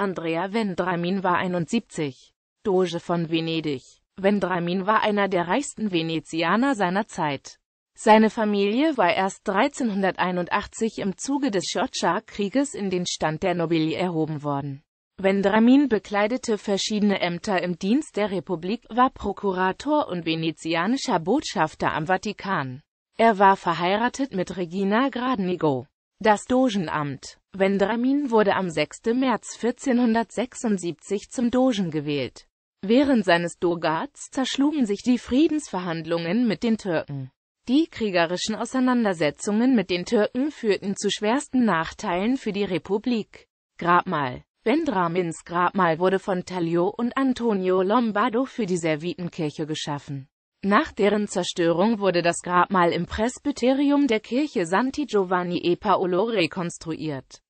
Andrea Vendramin war 71. Doge von Venedig. Vendramin war einer der reichsten Venezianer seiner Zeit. Seine Familie war erst 1381 im Zuge des Sciocca-Krieges in den Stand der Nobili erhoben worden. Vendramin bekleidete verschiedene Ämter im Dienst der Republik, war Prokurator und venezianischer Botschafter am Vatikan. Er war verheiratet mit Regina Gradnigo. Das Dogenamt. Vendramin wurde am 6. März 1476 zum Dogen gewählt. Während seines Dogats zerschlugen sich die Friedensverhandlungen mit den Türken. Die kriegerischen Auseinandersetzungen mit den Türken führten zu schwersten Nachteilen für die Republik. Grabmal Vendramins Grabmal wurde von Taglio und Antonio Lombardo für die Servitenkirche geschaffen. Nach deren Zerstörung wurde das Grabmal im Presbyterium der Kirche Santi Giovanni e Paolo rekonstruiert